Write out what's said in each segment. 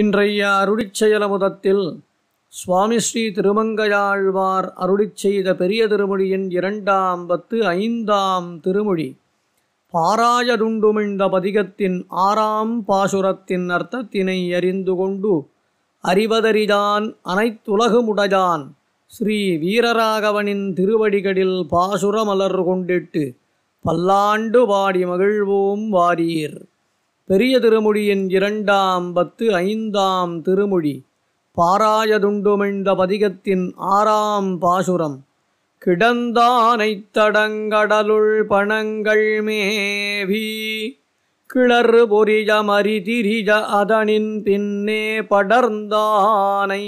இன்றைய அருளிச்செயலமுதத்தில் சுவாமி ஸ்ரீ திருமங்கையாழ்வார் செய்த பெரிய திருமொழியின் இரண்டாம் பத்து ஐந்தாம் திருமொழி பாராயதுண்டுமிழ்ந்த பதிகத்தின் ஆறாம் பாசுரத்தின் அர்த்தத்தினை அறிந்து கொண்டு அறிவதறிதான் அனைத்துலகுமுடையான் ஸ்ரீ வீரராகவனின் திருவடிகளில் பாசுரமலர் கொண்டிட்டு பல்லாண்டு வாடி மகிழ்வோம் வாரீர் பெரிய திருமொழியின் இரண்டாம் பத்து ஐந்தாம் திருமொழி பாராயதுண்டுமிழ்ந்த பதிகத்தின் ஆறாம் பாசுரம் கிடந்தானை தடங்கடலுள் பணங்கள் மேவி கிளறு பொறிய திரிஜ அதனின் பின்னே படர்ந்தானை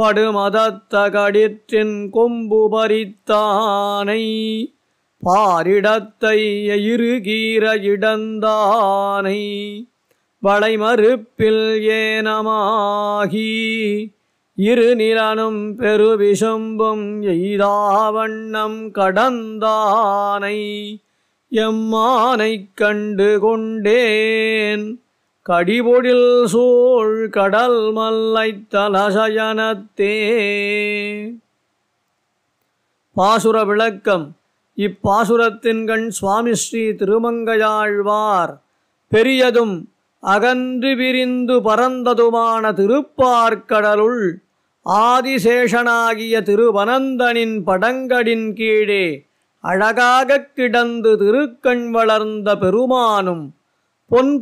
படுமதத்த கடிற்றின் கொம்பு பறித்தானை பாரிடத்தை இருகீர இடந்தானை வளைமறுப்பில் ஏனமாகி இரு நிலனும் பெருவிசும்பும் எய்தாவண்ணம் கடந்தானை எம்மானை கண்டு கொண்டேன் கடிபொடில் சூழ் கடல் மல்லை தலசயனத்தே பாசுர விளக்கம் இப்பாசுரத்தின்கண் சுவாமி ஸ்ரீ திருமங்கையாழ்வார் பெரியதும் அகன்று விரிந்து பரந்ததுமான திருப்பார்க்கடலுள் ஆதிசேஷனாகிய திருவனந்தனின் படங்களின் கீழே அழகாகக் கிடந்து திருக்கண் வளர்ந்த பெருமானும் பொன்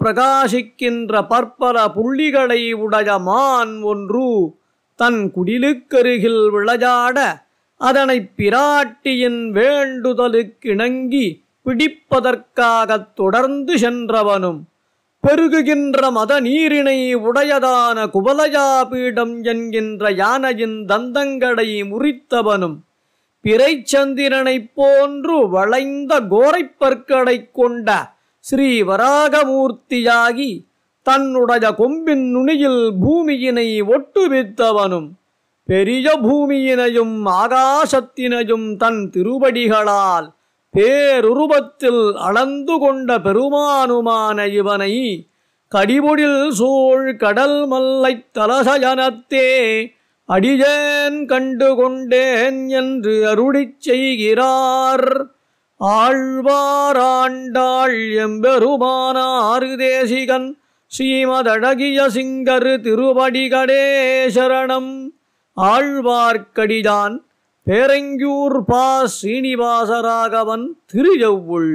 பிரகாசிக்கின்ற பற்பல புள்ளிகளை உடைய மான் ஒன்று தன் குடிலுக்கருகில் விளையாட அதனை பிராட்டியின் வேண்டுதலுக்கிணங்கி பிடிப்பதற்காகத் தொடர்ந்து சென்றவனும் பெருகுகின்ற மத நீரினை உடையதான பீடம் என்கின்ற யானையின் தந்தங்களை முறித்தவனும் பிறைச்சந்திரனைப் போன்று வளைந்த கோரைப்பற்களைக் கொண்ட ஸ்ரீ வராகமூர்த்தியாகி தன்னுடைய கொம்பின் நுனியில் பூமியினை ஒட்டுவித்தவனும் பெரிய பூமியினையும் ஆகாசத்தினையும் தன் திருவடிகளால் பேருருவத்தில் அளந்து கொண்ட பெருமானுமான இவனை கடிபுடில் சூழ் கடல் மல்லைத் தலசயனத்தே அடியேன் கண்டு கொண்டேன் என்று அருளிச் செய்கிறார் ஆழ்வாராண்டாள் எம்பெருமானாறு தேசிகன் ஸ்ரீமதழகிய சிங்கர் திருவடிகடே சரணம் ஆழ்வார்க்கடிதான் பேரங்கியூர் பா சீனிவாசராகவன் திருஜவுள்